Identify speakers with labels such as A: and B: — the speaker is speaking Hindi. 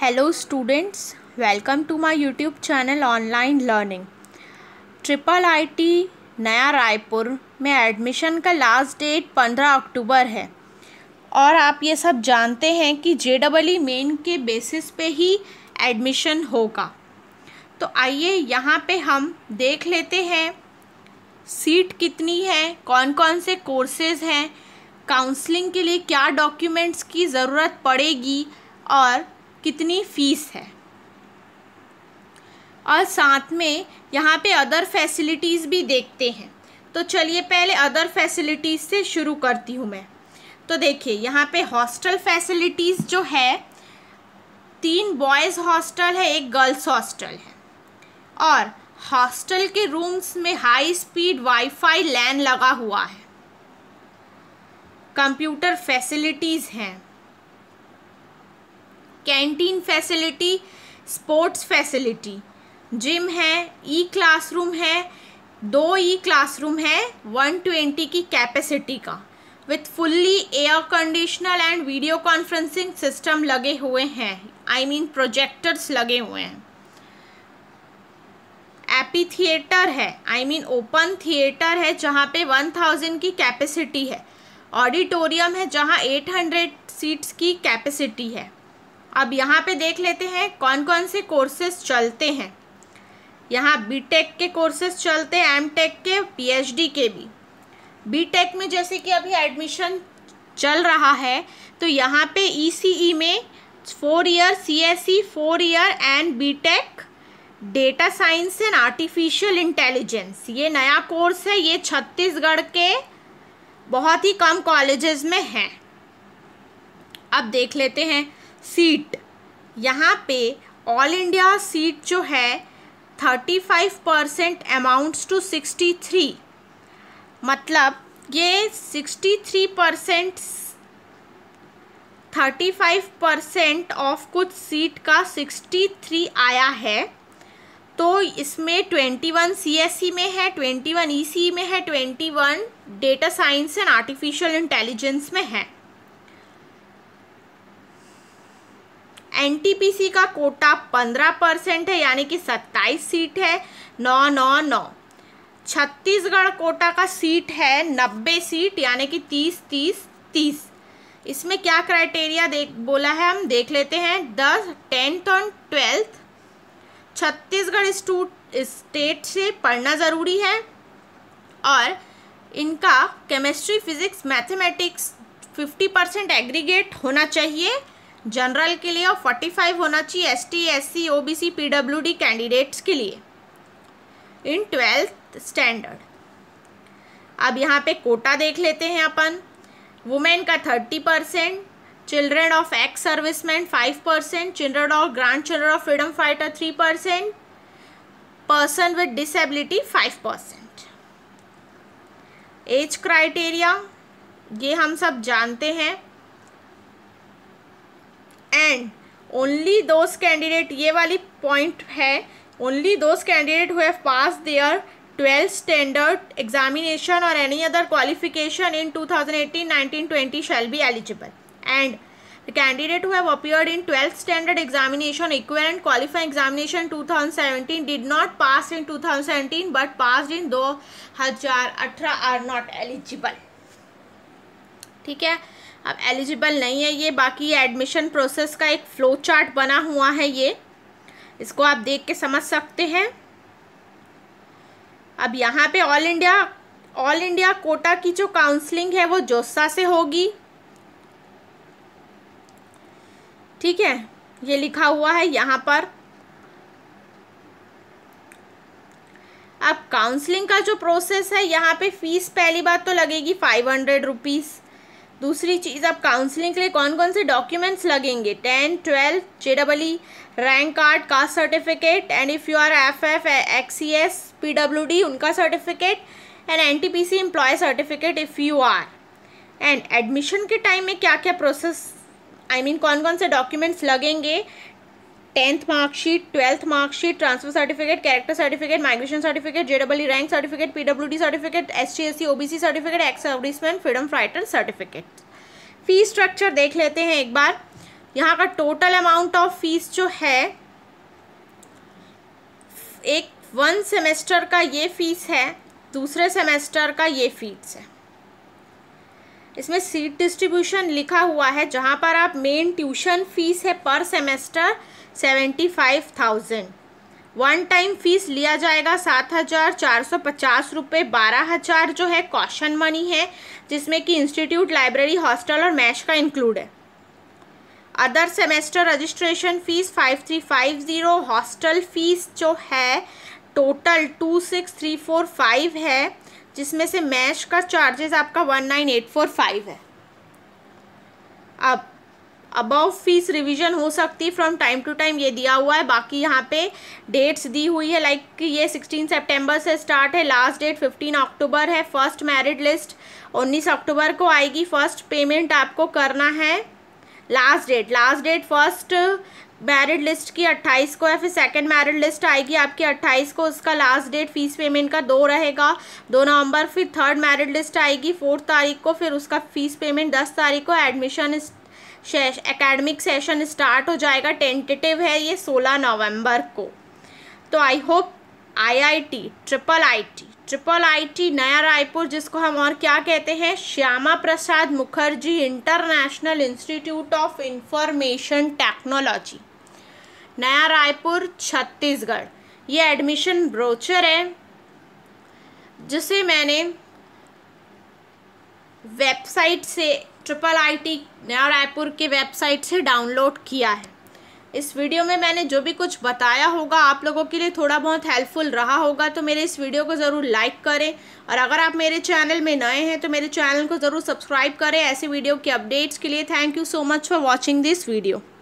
A: hello students welcome to my YouTube channel online learning triple IT Naya Raipur में एडमिशन का लास्ट डेट पंद्रह अक्टूबर है और आप ये सब जानते हैं कि जे डबल ई मेन के बेसिस पे ही एडमिशन होगा तो आइए यहाँ पे हम देख लेते हैं सीट कितनी है कौन कौन से कोर्सेज़ हैं काउंसलिंग के लिए क्या डॉक्यूमेंट्स की ज़रूरत पड़ेगी और कितनी फ़ीस है और साथ में यहाँ पे अदर फैसिलिटीज़ भी देखते हैं तो चलिए पहले अदर फैसिलिटीज़ से शुरू करती हूँ मैं तो देखिए यहाँ पे हॉस्टल फैसिलिटीज़ जो है तीन बॉयज़ हॉस्टल है एक गर्ल्स हॉस्टल है और हॉस्टल के रूम्स में हाई स्पीड वाईफाई लैन लगा हुआ है कंप्यूटर फैसिलिटीज़ हैं canteen facility sports facility gym है ई क्लासरूम है दो ई क्लासरूम है 120 की कैपेसिटी का with fully air conditional and video conferencing system लगे हुए हैं आई मीन प्रोजेक्टर्स लगे हुए हैं एपी थिएटर है आई मीन ओपन थिएटर है जहाँ पे 1000 की कैपेसिटी है ऑडिटोरियम है जहाँ 800 सीट्स की कैपेसिटी है अब यहाँ पे देख लेते हैं कौन कौन से कोर्सेज चलते हैं यहाँ बीटेक के कोर्सेस चलते हैं एमटेक के पीएचडी के भी बीटेक में जैसे कि अभी एडमिशन चल रहा है तो यहाँ पे ईसीई e e में four year CSE four year and BTech data science and artificial intelligence ये नया कोर्स है ये छत्तीसगढ़ के बहुत ही कम कॉलेजेस में है अब देख लेते हैं सीट यहाँ पे ऑल इंडिया सीट जो है thirty five percent amounts to sixty three मतलब ये sixty three percent thirty five percent of कुछ सीट का सिक्सटी थ्री आया है तो इसमें twenty one C S C में है ट्वेंटी वन ई सी में है twenty one data science and artificial intelligence में है एनटीपीसी का कोटा पंद्रह परसेंट है यानी कि सत्ताईस सीट है नौ नौ नौ छत्तीसगढ़ कोटा का सीट है नब्बे सीट यानी कि तीस तीस तीस इसमें क्या क्राइटेरिया देख बोला है हम देख लेते हैं दस टेंथ और ट्वेल्थ छत्तीसगढ़ स्टू स्टेट से पढ़ना ज़रूरी है और इनका chemistry physics mathematics 50 percent aggregate होना चाहिए जनरल के लिए और 45 होना चाहिए S T S C O B C P W D candidates के लिए इन ट्वेल्थ स्टैंडर्ड अब यहाँ पे कोटा देख लेते हैं अपन वुमेन का thirty percent children of ex serviceman five percent children of grandchildren of freedom fighter three percent person with disability five percent age criteria ये हम सब जानते हैं एंड ओनली दोज कैंडिडेट ये वाली पॉइंट है only those candidate who pass their twelfth standard examination और any other qualification in two thousand eighteen twenty shall be eligible and the candidate who appear in twelfth standard examination equal and qualifying examination 2017 thousand seventeen did not pass in two thousand seventeen but pass in दो हजार अठारह आर नॉट एलिजिबल ठीक है अब एलिजिबल नहीं है ये बाकी एडमिशन प्रोसेस का एक फ्लो चार्ट बना हुआ है ये इसको आप देख के समझ सकते हैं अब यहाँ पे all India all India quota की जो काउंसलिंग है वो जोस्सा से होगी ठीक है ये लिखा हुआ है यहाँ पर अब काउंसलिंग का जो प्रोसेस है यहाँ पे फीस पहली बात तो लगेगी फाइव हंड्रेड रुपीज़ दूसरी चीज़ आप काउंसलिंग के लिए कौन कौन से डॉक्यूमेंट्स लगेंगे ten twelve J double E rank card caste certificate and if you are F F X C S P W D उनका certificate and N T P C employ certificate if you are and admission के टाइम में क्या क्या प्रोसेस आई मीन कौन कौन से डॉक्यूमेंट्स लगेंगे tenth marksheet twelfth marksheet transfer certificate character certificate migration certificate J rank certificate PWD certificate S T S C OBC certificate ex serviceman freedom fighter certificate fees structure देख लेते हैं एक बार यहाँ का टोटल अमाउंट ऑफ फीस जो है एक वन सेमेस्टर का ये फीस है दूसरे सेमेस्टर का ये फीस है इसमें सीट डिस्ट्रीब्यूशन लिखा हुआ है जहाँ पर आप मेन ट्यूशन फीस है per semester seventy five thousand one time fees लिया जाएगा सात हज़ार चार सौ पचास रुपये बारह हज़ार जो है कॉशन मनी है जिसमें कि इंस्टीट्यूट लाइब्रेरी हॉस्टल और मैश का इंक्लूड है other semester registration fees five three five zero hostel fees जो है total two six three four five है जिसमें से मैश का चार्जेस आपका one nine eight four five है अब अबव फीस रिवीजन हो सकती है फ्रॉम टाइम टू टाइम ये दिया हुआ है बाकी यहाँ पे डेट्स दी हुई है लाइक like ये 16 सितंबर से स्टार्ट है लास्ट डेट 15 अक्टूबर है फर्स्ट मैरिड लिस्ट 19 अक्टूबर को आएगी फर्स्ट पेमेंट आपको करना है last date last date first merit list की 28 को है फिर सेकेंड मैरिड लिस्ट आएगी आपकी 28 को उसका लास्ट डेट फीस पेमेंट का दो रहेगा दो नवंबर फिर थर्ड मैरिड लिस्ट आएगी फोर्थ तारीख को फिर उसका फीस पेमेंट दस तारीख को एडमिशन एकेडमिक सेशन स्टार्ट हो जाएगा टेंटेटिव है ये 16 नवंबर को तो I hope IIT triple IT triple IT Naya Raipur जिसको हम और क्या कहते हैं Shyama Prasad Mukherjee international institute of information technology Naya Raipur Chhattisgarh ये एडमिशन ब्रोचर है जिसे मैंने वेबसाइट से ट्रिपल आईटी नया रायपुर के वेबसाइट से डाउनलोड किया है इस वीडियो में मैंने जो भी कुछ बताया होगा आप लोगों के लिए थोड़ा बहुत हेल्पफुल रहा होगा तो मेरे इस वीडियो को ज़रूर लाइक करें और अगर आप मेरे चैनल में नए हैं तो मेरे चैनल को ज़रूर सब्सक्राइब करें ऐसे वीडियो के अपडेट्स के लिए thank you so much for watching this video